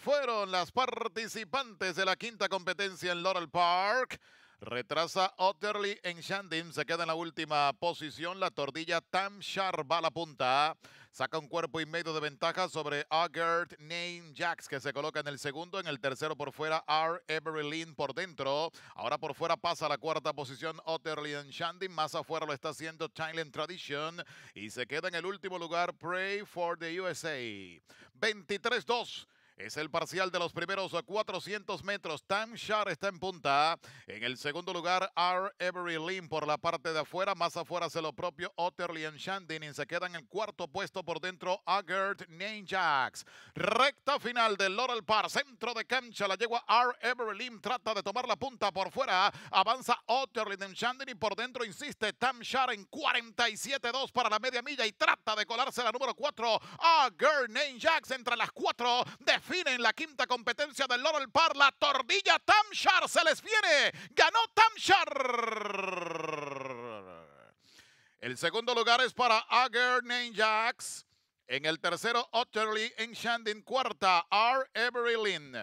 fueron las participantes de la quinta competencia en Laurel Park. Retrasa Otterly en Shandin, se queda en la última posición. La tortilla Tam Sharp va a la punta. Saca un cuerpo y medio de ventaja sobre Augert Name Jacks que se coloca en el segundo. En el tercero por fuera, R. Everlyn por dentro. Ahora por fuera pasa a la cuarta posición Otterly Shandin, Más afuera lo está haciendo Thailand Tradition. Y se queda en el último lugar, Pray for the USA. 23-2. Es el parcial de los primeros 400 metros. Tam Shar está en punta. En el segundo lugar, R. Every por la parte de afuera. Más afuera se lo propio Otterly and Shandinin. Se queda en el cuarto puesto por dentro Agert Ninjax. Recta final del Laurel Park. Centro de cancha. La yegua R. Every trata de tomar la punta por fuera. Avanza Otterly and Shandinin por dentro. Insiste Tam Shar en 47-2 para la media milla y trata de colarse la número 4. Agert Ninjax entre las cuatro de en la quinta competencia del Laurel Par. La tordilla Tamshar se les viene. Ganó Tamshar. El segundo lugar es para Agar Jacks. En el tercero, en Enchanting. Cuarta, R. Lynn.